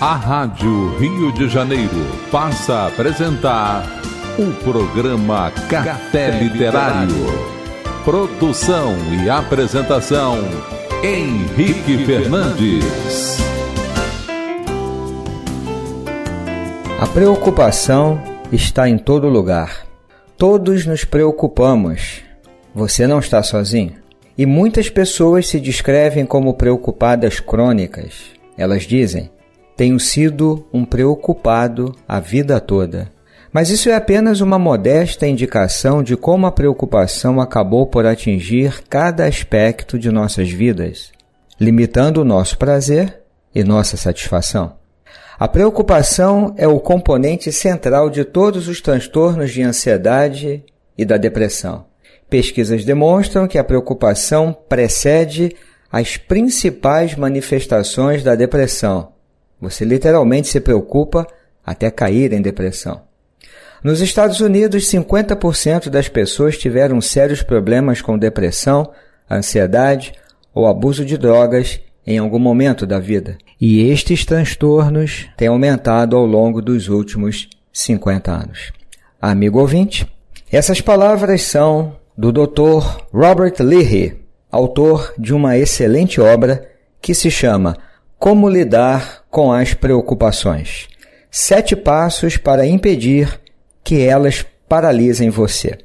A Rádio Rio de Janeiro passa a apresentar o programa Café Literário. Produção e apresentação Henrique Fernandes. A preocupação está em todo lugar. Todos nos preocupamos. Você não está sozinho. E muitas pessoas se descrevem como preocupadas crônicas. Elas dizem: tenho sido um preocupado a vida toda. Mas isso é apenas uma modesta indicação de como a preocupação acabou por atingir cada aspecto de nossas vidas, limitando o nosso prazer e nossa satisfação. A preocupação é o componente central de todos os transtornos de ansiedade e da depressão. Pesquisas demonstram que a preocupação precede as principais manifestações da depressão, você literalmente se preocupa até cair em depressão. Nos Estados Unidos, 50% das pessoas tiveram sérios problemas com depressão, ansiedade ou abuso de drogas em algum momento da vida. E estes transtornos têm aumentado ao longo dos últimos 50 anos. Amigo ouvinte, essas palavras são do Dr. Robert Leahy, autor de uma excelente obra que se chama como lidar com as preocupações? Sete passos para impedir que elas paralisem você.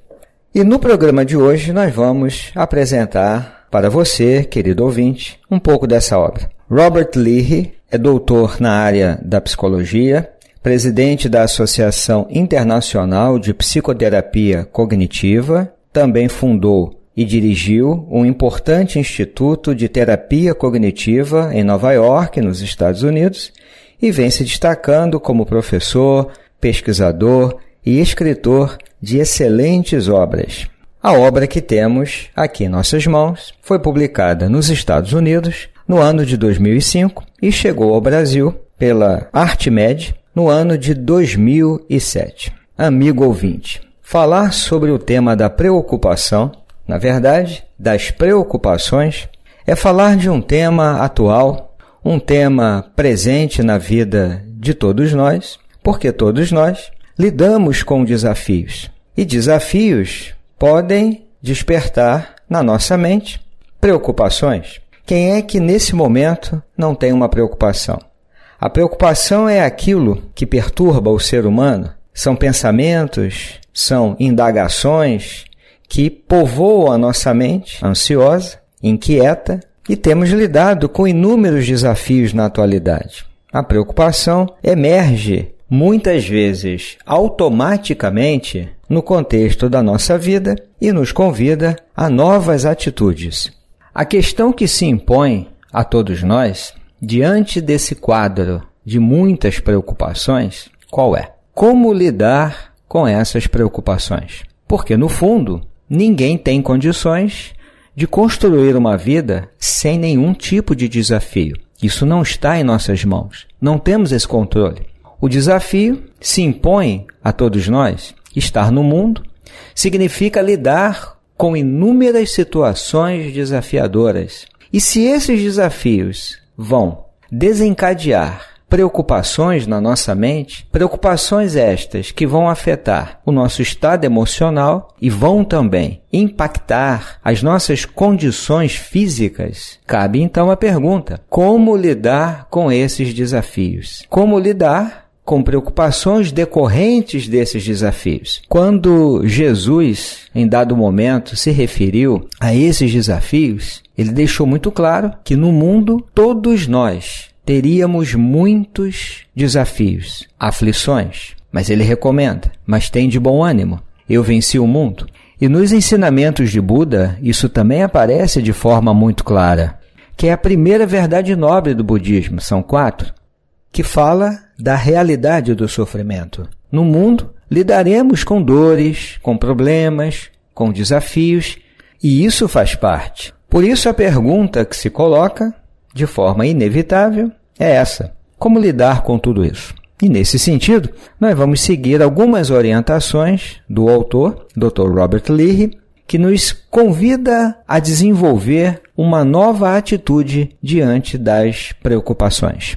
E no programa de hoje nós vamos apresentar para você, querido ouvinte, um pouco dessa obra. Robert Leahy é doutor na área da psicologia, presidente da Associação Internacional de Psicoterapia Cognitiva, também fundou e dirigiu um importante instituto de terapia cognitiva em Nova York, nos Estados Unidos, e vem se destacando como professor, pesquisador e escritor de excelentes obras. A obra que temos aqui em nossas mãos foi publicada nos Estados Unidos no ano de 2005 e chegou ao Brasil pela ArtMed no ano de 2007. Amigo ouvinte, falar sobre o tema da preocupação na verdade, das preocupações, é falar de um tema atual, um tema presente na vida de todos nós, porque todos nós lidamos com desafios. E desafios podem despertar na nossa mente preocupações. Quem é que nesse momento não tem uma preocupação? A preocupação é aquilo que perturba o ser humano. São pensamentos, são indagações, que povoam a nossa mente ansiosa, inquieta, e temos lidado com inúmeros desafios na atualidade. A preocupação emerge muitas vezes automaticamente no contexto da nossa vida e nos convida a novas atitudes. A questão que se impõe a todos nós, diante desse quadro de muitas preocupações, qual é? Como lidar com essas preocupações? Porque, no fundo, Ninguém tem condições de construir uma vida sem nenhum tipo de desafio. Isso não está em nossas mãos. Não temos esse controle. O desafio se impõe a todos nós. Estar no mundo significa lidar com inúmeras situações desafiadoras. E se esses desafios vão desencadear preocupações na nossa mente, preocupações estas que vão afetar o nosso estado emocional e vão também impactar as nossas condições físicas, cabe então a pergunta: como lidar com esses desafios? Como lidar com preocupações decorrentes desses desafios. Quando Jesus, em dado momento, se referiu a esses desafios, ele deixou muito claro que no mundo todos nós teríamos muitos desafios, aflições, mas ele recomenda, mas tem de bom ânimo. Eu venci o mundo. E nos ensinamentos de Buda, isso também aparece de forma muito clara, que é a primeira verdade nobre do budismo, são quatro, que fala da realidade do sofrimento. No mundo, lidaremos com dores, com problemas, com desafios, e isso faz parte. Por isso, a pergunta que se coloca de forma inevitável é essa: como lidar com tudo isso? E nesse sentido, nós vamos seguir algumas orientações do autor, Dr. Robert Leahy, que nos convida a desenvolver uma nova atitude diante das preocupações.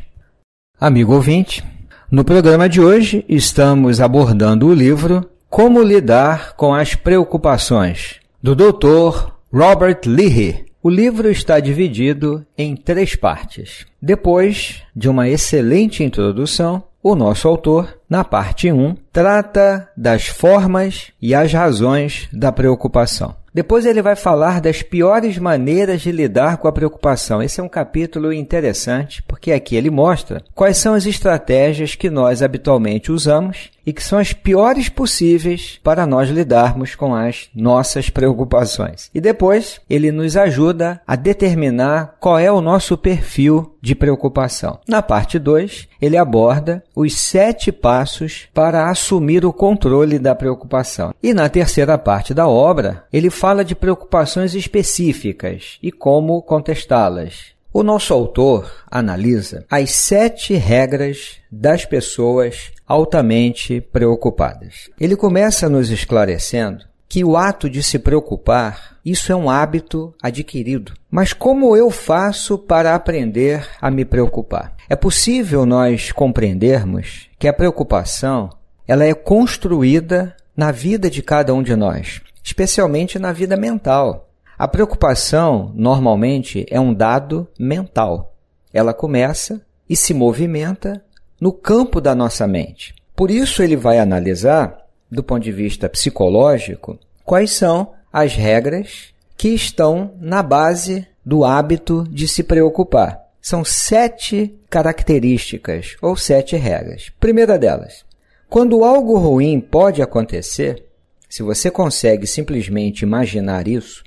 Amigo ouvinte, no programa de hoje estamos abordando o livro Como Lidar com as Preocupações, do Dr. Robert Leahy. O livro está dividido em três partes. Depois de uma excelente introdução, o nosso autor, na parte 1, trata das formas e as razões da preocupação. Depois ele vai falar das piores maneiras de lidar com a preocupação. Esse é um capítulo interessante, porque aqui ele mostra quais são as estratégias que nós habitualmente usamos e que são as piores possíveis para nós lidarmos com as nossas preocupações. E depois ele nos ajuda a determinar qual é o nosso perfil de preocupação. Na parte 2, ele aborda os sete passos para assumir o controle da preocupação. E na terceira parte da obra, ele fala de preocupações específicas e como contestá-las. O nosso autor analisa as sete regras das pessoas altamente preocupadas. Ele começa nos esclarecendo que o ato de se preocupar, isso é um hábito adquirido. Mas como eu faço para aprender a me preocupar? É possível nós compreendermos que a preocupação, ela é construída na vida de cada um de nós, especialmente na vida mental. A preocupação, normalmente, é um dado mental. Ela começa e se movimenta no campo da nossa mente. Por isso ele vai analisar do ponto de vista psicológico, quais são as regras que estão na base do hábito de se preocupar. São sete características ou sete regras. Primeira delas, quando algo ruim pode acontecer, se você consegue simplesmente imaginar isso,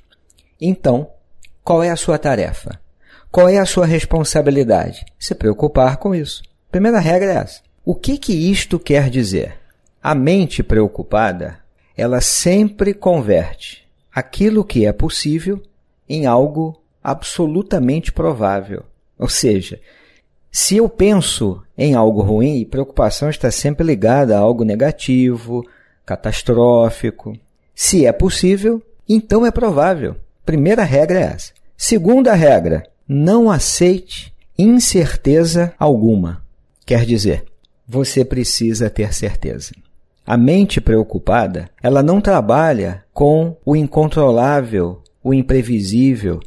então qual é a sua tarefa? Qual é a sua responsabilidade? Se preocupar com isso. Primeira regra é essa. O que, que isto quer dizer? A mente preocupada, ela sempre converte aquilo que é possível em algo absolutamente provável. Ou seja, se eu penso em algo ruim, e preocupação está sempre ligada a algo negativo, catastrófico. Se é possível, então é provável. Primeira regra é essa. Segunda regra: não aceite incerteza alguma. Quer dizer, você precisa ter certeza. A mente preocupada, ela não trabalha com o incontrolável, o imprevisível,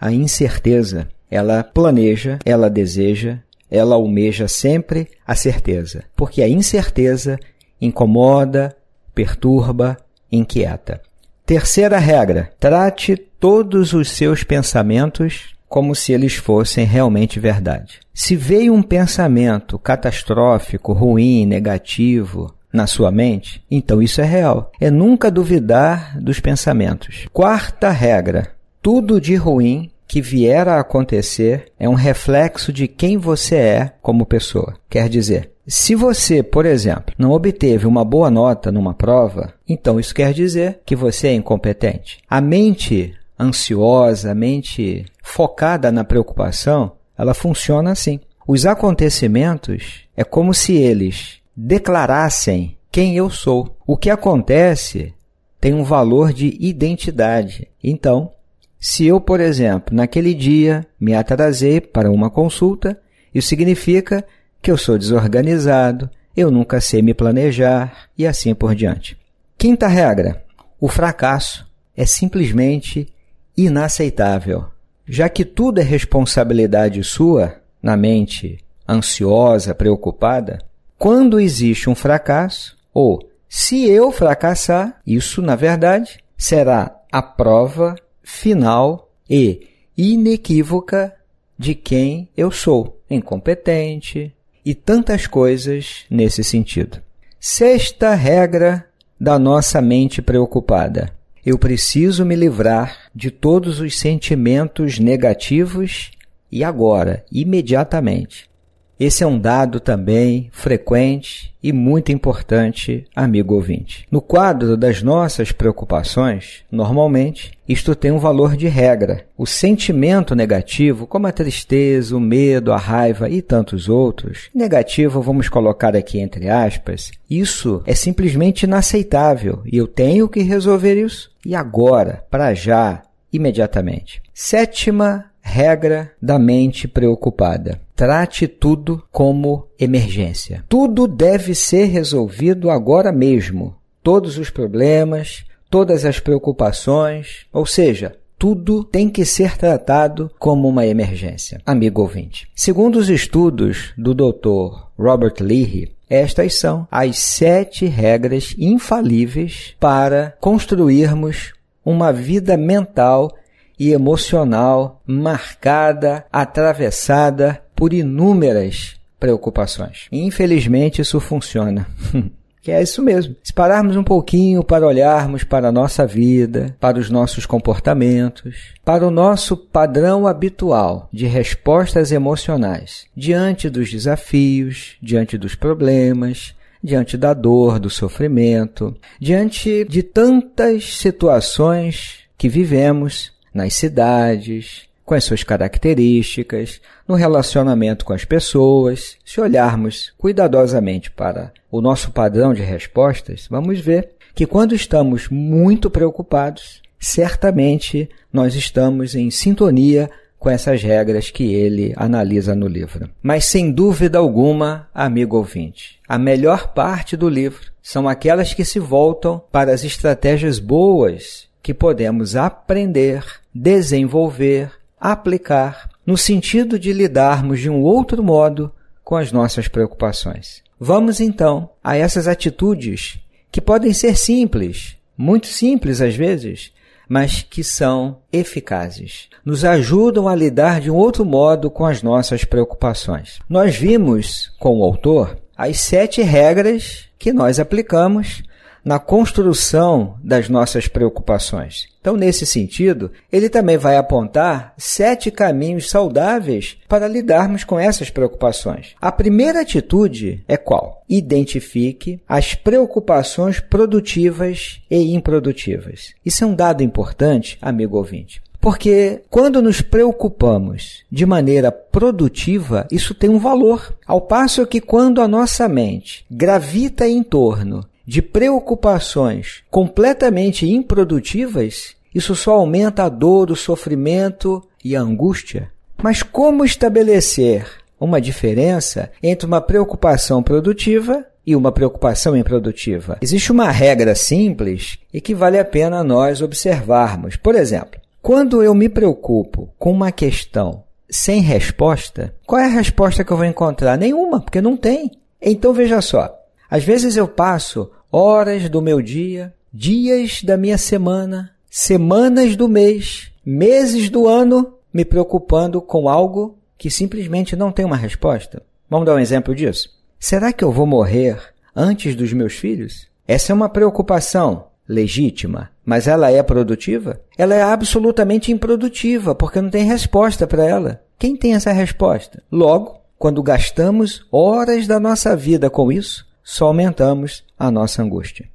a incerteza. Ela planeja, ela deseja, ela almeja sempre a certeza, porque a incerteza incomoda, perturba, inquieta. Terceira regra: trate todos os seus pensamentos como se eles fossem realmente verdade. Se veio um pensamento catastrófico, ruim, negativo, na sua mente, então isso é real. É nunca duvidar dos pensamentos. Quarta regra: tudo de ruim que vier a acontecer é um reflexo de quem você é como pessoa. Quer dizer, se você, por exemplo, não obteve uma boa nota numa prova, então isso quer dizer que você é incompetente. A mente ansiosa, a mente focada na preocupação, ela funciona assim. Os acontecimentos é como se eles declarassem quem eu sou. O que acontece tem um valor de identidade. Então, se eu, por exemplo, naquele dia me atrasei para uma consulta, isso significa que eu sou desorganizado, eu nunca sei me planejar e assim por diante. Quinta regra: o fracasso é simplesmente inaceitável. Já que tudo é responsabilidade sua, na mente ansiosa, preocupada, quando existe um fracasso, ou se eu fracassar, isso, na verdade, será a prova final e inequívoca de quem eu sou, incompetente e tantas coisas nesse sentido. Sexta regra da nossa mente preocupada. Eu preciso me livrar de todos os sentimentos negativos e agora, imediatamente. Esse é um dado também frequente e muito importante, amigo ouvinte. No quadro das nossas preocupações, normalmente, isto tem um valor de regra. O sentimento negativo, como a tristeza, o medo, a raiva e tantos outros, negativo, vamos colocar aqui entre aspas, isso é simplesmente inaceitável e eu tenho que resolver isso. E agora, para já, imediatamente. Sétima regra da mente preocupada. Trate tudo como emergência. Tudo deve ser resolvido agora mesmo. Todos os problemas, todas as preocupações, ou seja, tudo tem que ser tratado como uma emergência, amigo ouvinte. Segundo os estudos do Dr. Robert Lee, estas são as sete regras infalíveis para construirmos uma vida mental e emocional marcada, atravessada por inúmeras preocupações. Infelizmente, isso funciona. Que é isso mesmo. Se pararmos um pouquinho para olharmos para a nossa vida, para os nossos comportamentos, para o nosso padrão habitual de respostas emocionais diante dos desafios, diante dos problemas, diante da dor, do sofrimento, diante de tantas situações que vivemos nas cidades, com as suas características, no relacionamento com as pessoas. Se olharmos cuidadosamente para o nosso padrão de respostas, vamos ver que quando estamos muito preocupados, certamente nós estamos em sintonia com essas regras que ele analisa no livro. Mas sem dúvida alguma, amigo ouvinte, a melhor parte do livro são aquelas que se voltam para as estratégias boas que podemos aprender, desenvolver aplicar no sentido de lidarmos de um outro modo com as nossas preocupações. Vamos então a essas atitudes que podem ser simples, muito simples às vezes, mas que são eficazes. Nos ajudam a lidar de um outro modo com as nossas preocupações. Nós vimos com o autor as sete regras que nós aplicamos na construção das nossas preocupações. Então, nesse sentido, ele também vai apontar sete caminhos saudáveis para lidarmos com essas preocupações. A primeira atitude é qual? Identifique as preocupações produtivas e improdutivas. Isso é um dado importante, amigo ouvinte. Porque quando nos preocupamos de maneira produtiva, isso tem um valor. Ao passo que quando a nossa mente gravita em torno de preocupações completamente improdutivas, isso só aumenta a dor, o sofrimento e a angústia. Mas como estabelecer uma diferença entre uma preocupação produtiva e uma preocupação improdutiva? Existe uma regra simples e que vale a pena nós observarmos. Por exemplo, quando eu me preocupo com uma questão sem resposta, qual é a resposta que eu vou encontrar? Nenhuma, porque não tem. Então veja só, às vezes eu passo horas do meu dia, dias da minha semana, semanas do mês, meses do ano me preocupando com algo que simplesmente não tem uma resposta. Vamos dar um exemplo disso? Será que eu vou morrer antes dos meus filhos? Essa é uma preocupação legítima, mas ela é produtiva? Ela é absolutamente improdutiva, porque não tem resposta para ela. Quem tem essa resposta? Logo, quando gastamos horas da nossa vida com isso, só aumentamos a nossa angústia.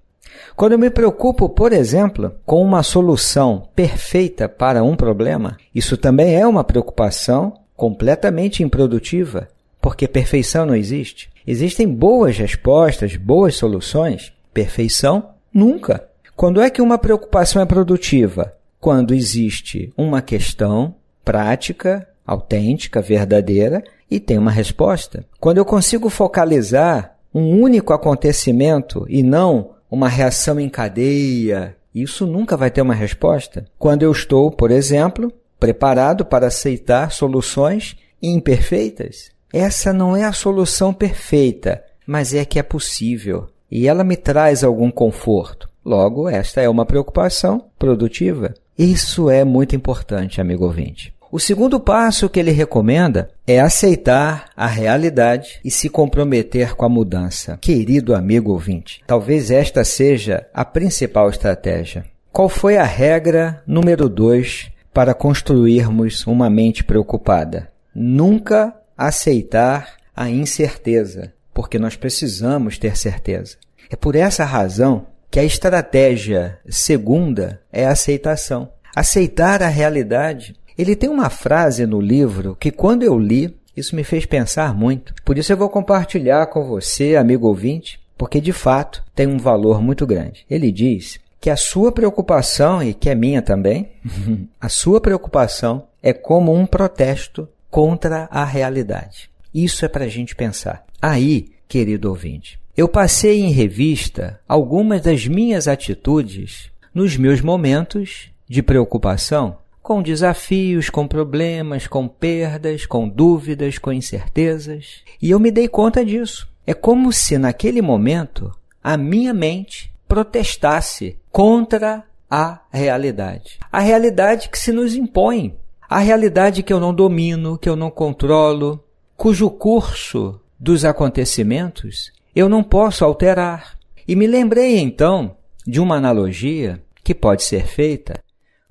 Quando eu me preocupo, por exemplo, com uma solução perfeita para um problema, isso também é uma preocupação completamente improdutiva, porque perfeição não existe. Existem boas respostas, boas soluções, perfeição nunca. Quando é que uma preocupação é produtiva? Quando existe uma questão prática, autêntica, verdadeira e tem uma resposta. Quando eu consigo focalizar um único acontecimento e não uma reação em cadeia, isso nunca vai ter uma resposta. Quando eu estou, por exemplo, preparado para aceitar soluções imperfeitas, essa não é a solução perfeita, mas é que é possível e ela me traz algum conforto. Logo, esta é uma preocupação produtiva. Isso é muito importante, amigo ouvinte. O segundo passo que ele recomenda é aceitar a realidade e se comprometer com a mudança. Querido amigo ouvinte, talvez esta seja a principal estratégia. Qual foi a regra número 2 para construirmos uma mente preocupada? Nunca aceitar a incerteza, porque nós precisamos ter certeza. É por essa razão que a estratégia segunda é a aceitação. Aceitar a realidade ele tem uma frase no livro que, quando eu li, isso me fez pensar muito. Por isso eu vou compartilhar com você, amigo ouvinte, porque de fato tem um valor muito grande. Ele diz que a sua preocupação, e que é minha também, a sua preocupação é como um protesto contra a realidade. Isso é para a gente pensar. Aí, querido ouvinte, eu passei em revista algumas das minhas atitudes nos meus momentos de preocupação com desafios, com problemas, com perdas, com dúvidas, com incertezas. E eu me dei conta disso. É como se naquele momento a minha mente protestasse contra a realidade. A realidade que se nos impõe, a realidade que eu não domino, que eu não controlo, cujo curso dos acontecimentos eu não posso alterar. E me lembrei então de uma analogia que pode ser feita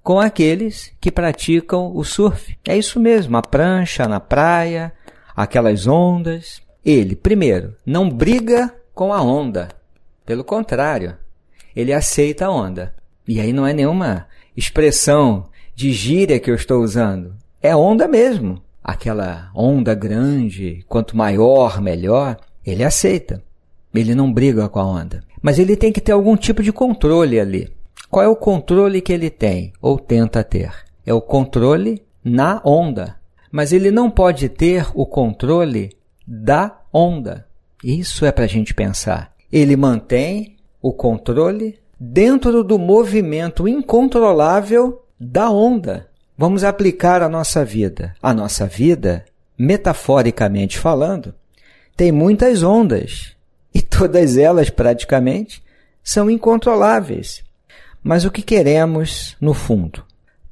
com aqueles que praticam o surf. É isso mesmo, a prancha na praia, aquelas ondas. Ele, primeiro, não briga com a onda. Pelo contrário, ele aceita a onda. E aí não é nenhuma expressão de gíria que eu estou usando. É onda mesmo. Aquela onda grande, quanto maior, melhor, ele aceita. Ele não briga com a onda. Mas ele tem que ter algum tipo de controle ali. Qual é o controle que ele tem ou tenta ter? É o controle na onda, mas ele não pode ter o controle da onda. Isso é para a gente pensar. Ele mantém o controle dentro do movimento incontrolável da onda. Vamos aplicar a nossa vida. A nossa vida, metaforicamente falando, tem muitas ondas e todas elas praticamente são incontroláveis. Mas o que queremos no fundo?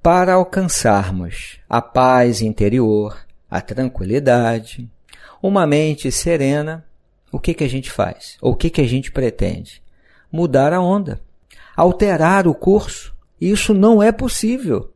Para alcançarmos a paz interior, a tranquilidade, uma mente serena, o que, que a gente faz? Ou o que, que a gente pretende? Mudar a onda, alterar o curso. Isso não é possível,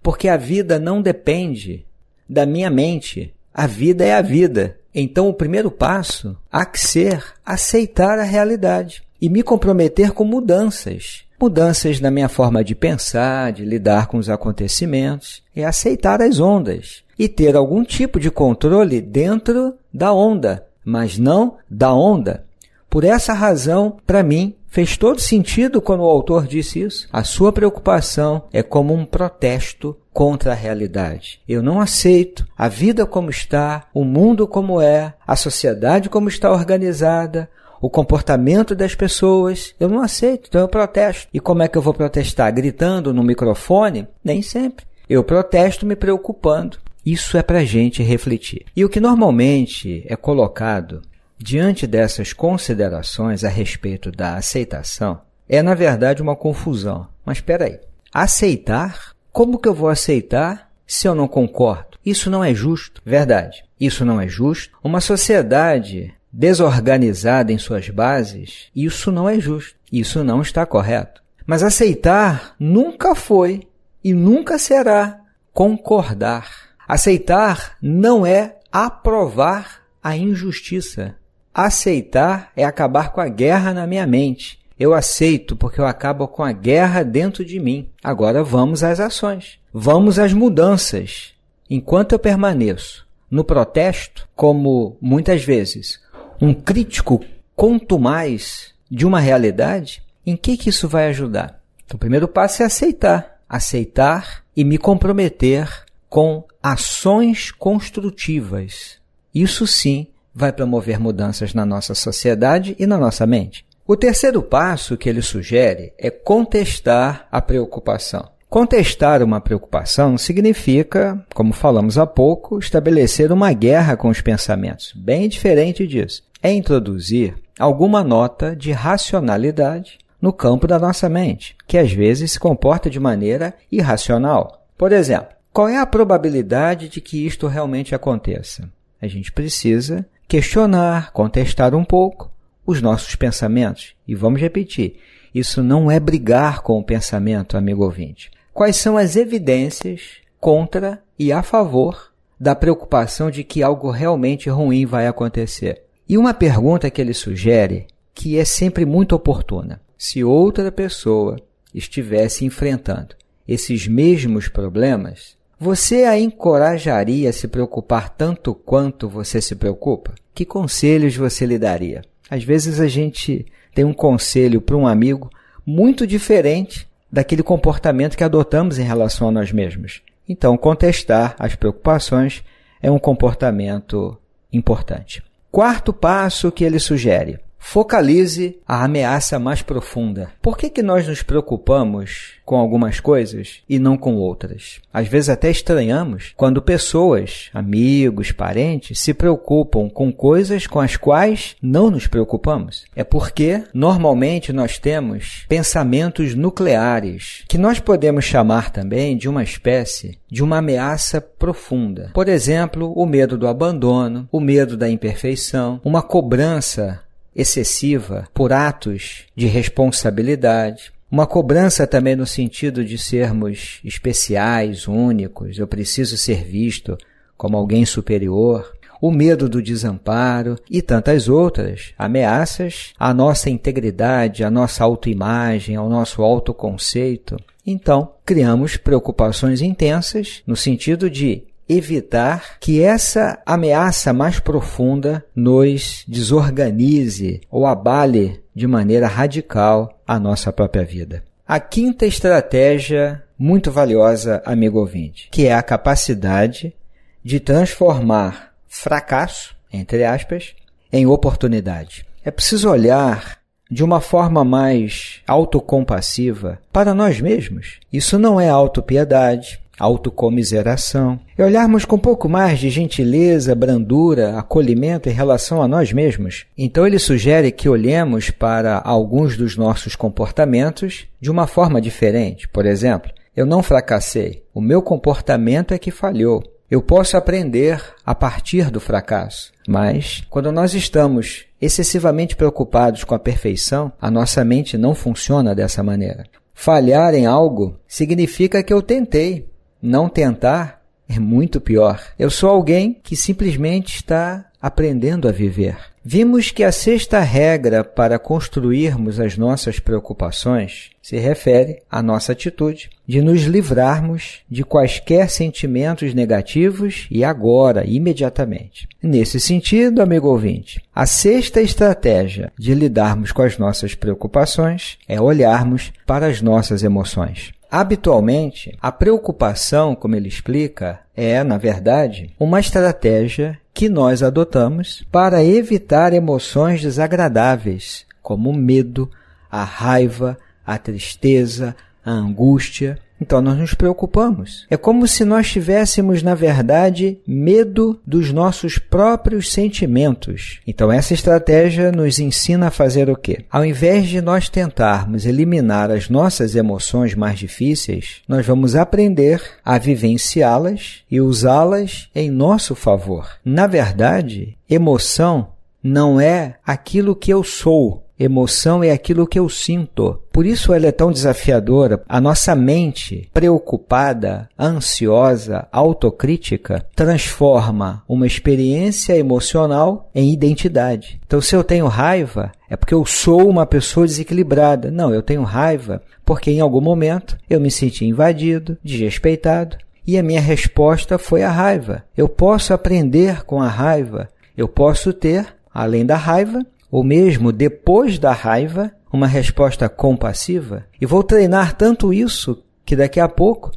porque a vida não depende da minha mente. A vida é a vida. Então, o primeiro passo há que ser aceitar a realidade e me comprometer com mudanças mudanças na minha forma de pensar, de lidar com os acontecimentos, é aceitar as ondas e ter algum tipo de controle dentro da onda, mas não da onda. Por essa razão, para mim, fez todo sentido quando o autor disse isso. A sua preocupação é como um protesto contra a realidade. Eu não aceito a vida como está, o mundo como é, a sociedade como está organizada, o comportamento das pessoas. Eu não aceito, então eu protesto. E como é que eu vou protestar? Gritando no microfone? Nem sempre. Eu protesto me preocupando. Isso é para gente refletir. E o que normalmente é colocado diante dessas considerações a respeito da aceitação é, na verdade, uma confusão. Mas espera aí. Aceitar? Como que eu vou aceitar se eu não concordo? Isso não é justo. Verdade. Isso não é justo. Uma sociedade desorganizada em suas bases, isso não é justo, isso não está correto. Mas aceitar nunca foi e nunca será concordar. Aceitar não é aprovar a injustiça. Aceitar é acabar com a guerra na minha mente. Eu aceito porque eu acabo com a guerra dentro de mim. Agora vamos às ações. Vamos às mudanças. Enquanto eu permaneço no protesto, como muitas vezes um crítico, quanto mais, de uma realidade, em que, que isso vai ajudar? Então, o primeiro passo é aceitar. Aceitar e me comprometer com ações construtivas. Isso sim vai promover mudanças na nossa sociedade e na nossa mente. O terceiro passo que ele sugere é contestar a preocupação. Contestar uma preocupação significa, como falamos há pouco, estabelecer uma guerra com os pensamentos, bem diferente disso é introduzir alguma nota de racionalidade no campo da nossa mente, que às vezes se comporta de maneira irracional. Por exemplo, qual é a probabilidade de que isto realmente aconteça? A gente precisa questionar, contestar um pouco os nossos pensamentos. E vamos repetir: isso não é brigar com o pensamento, amigo ouvinte. Quais são as evidências contra e a favor da preocupação de que algo realmente ruim vai acontecer? E uma pergunta que ele sugere, que é sempre muito oportuna: se outra pessoa estivesse enfrentando esses mesmos problemas, você a encorajaria a se preocupar tanto quanto você se preocupa? Que conselhos você lhe daria? Às vezes a gente tem um conselho para um amigo muito diferente daquele comportamento que adotamos em relação a nós mesmos. Então, contestar as preocupações é um comportamento importante. Quarto passo que ele sugere: Focalize a ameaça mais profunda. Por que, que nós nos preocupamos com algumas coisas e não com outras? Às vezes até estranhamos quando pessoas, amigos, parentes, se preocupam com coisas com as quais não nos preocupamos. É porque normalmente nós temos pensamentos nucleares, que nós podemos chamar também de uma espécie de uma ameaça profunda. Por exemplo, o medo do abandono, o medo da imperfeição, uma cobrança excessiva por atos de responsabilidade. Uma cobrança também no sentido de sermos especiais, únicos, eu preciso ser visto como alguém superior. O medo do desamparo e tantas outras ameaças à nossa integridade, à nossa autoimagem, ao nosso autoconceito. Então, criamos preocupações intensas no sentido de evitar que essa ameaça mais profunda nos desorganize ou abale de maneira radical a nossa própria vida. A quinta estratégia muito valiosa, amigo ouvinte, que é a capacidade de transformar fracasso, entre aspas, em oportunidade. É preciso olhar de uma forma mais autocompassiva para nós mesmos. Isso não é autopiedade, autocomiseração, e olharmos com um pouco mais de gentileza, brandura, acolhimento em relação a nós mesmos. Então ele sugere que olhemos para alguns dos nossos comportamentos de uma forma diferente. Por exemplo, eu não fracassei, o meu comportamento é que falhou. Eu posso aprender a partir do fracasso, mas quando nós estamos excessivamente preocupados com a perfeição, a nossa mente não funciona dessa maneira. Falhar em algo significa que eu tentei, não tentar é muito pior. Eu sou alguém que simplesmente está aprendendo a viver. Vimos que a sexta regra para construirmos as nossas preocupações se refere à nossa atitude de nos livrarmos de quaisquer sentimentos negativos e agora, imediatamente. Nesse sentido, amigo ouvinte, a sexta estratégia de lidarmos com as nossas preocupações é olharmos para as nossas emoções. Habitualmente, a preocupação, como ele explica, é, na verdade, uma estratégia que nós adotamos para evitar emoções desagradáveis, como o medo, a raiva, a tristeza, a angústia, então nós nos preocupamos. É como se nós tivéssemos, na verdade, medo dos nossos próprios sentimentos. Então essa estratégia nos ensina a fazer o quê? Ao invés de nós tentarmos eliminar as nossas emoções mais difíceis, nós vamos aprender a vivenciá-las e usá-las em nosso favor. Na verdade, emoção não é aquilo que eu sou, Emoção é aquilo que eu sinto. Por isso ela é tão desafiadora. A nossa mente, preocupada, ansiosa, autocrítica, transforma uma experiência emocional em identidade. Então, se eu tenho raiva, é porque eu sou uma pessoa desequilibrada. Não, eu tenho raiva porque em algum momento eu me senti invadido, desrespeitado. E a minha resposta foi a raiva. Eu posso aprender com a raiva. Eu posso ter, além da raiva, ou mesmo depois da raiva, uma resposta compassiva, e vou treinar tanto isso que daqui a pouco,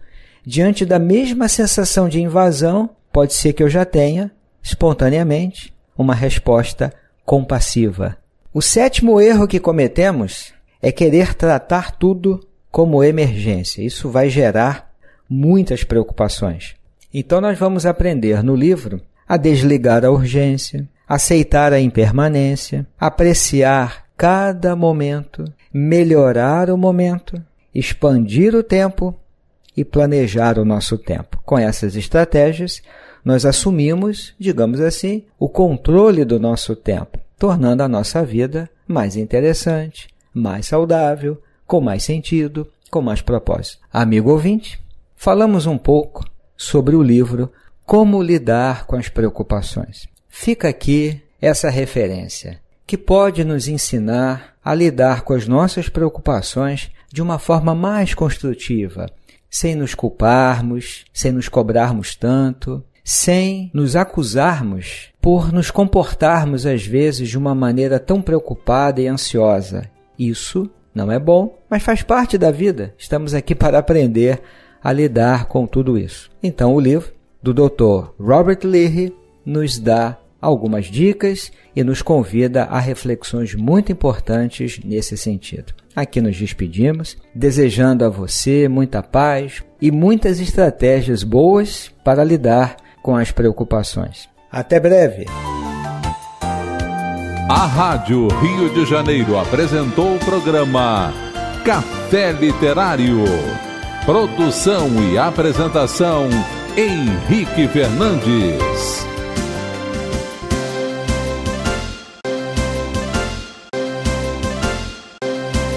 diante da mesma sensação de invasão, pode ser que eu já tenha, espontaneamente, uma resposta compassiva. O sétimo erro que cometemos é querer tratar tudo como emergência. Isso vai gerar muitas preocupações. Então, nós vamos aprender no livro a desligar a urgência, aceitar a impermanência, apreciar cada momento, melhorar o momento, expandir o tempo e planejar o nosso tempo. Com essas estratégias, nós assumimos, digamos assim, o controle do nosso tempo, tornando a nossa vida mais interessante, mais saudável, com mais sentido, com mais propósito. Amigo ouvinte, falamos um pouco sobre o livro Como Lidar com as Preocupações. Fica aqui essa referência, que pode nos ensinar a lidar com as nossas preocupações de uma forma mais construtiva, sem nos culparmos, sem nos cobrarmos tanto, sem nos acusarmos por nos comportarmos às vezes de uma maneira tão preocupada e ansiosa. Isso não é bom, mas faz parte da vida. Estamos aqui para aprender a lidar com tudo isso. Então, o livro do Dr. Robert Leahy nos dá algumas dicas e nos convida a reflexões muito importantes nesse sentido. Aqui nos despedimos, desejando a você muita paz e muitas estratégias boas para lidar com as preocupações. Até breve! A Rádio Rio de Janeiro apresentou o programa Café Literário. Produção e apresentação Henrique Fernandes.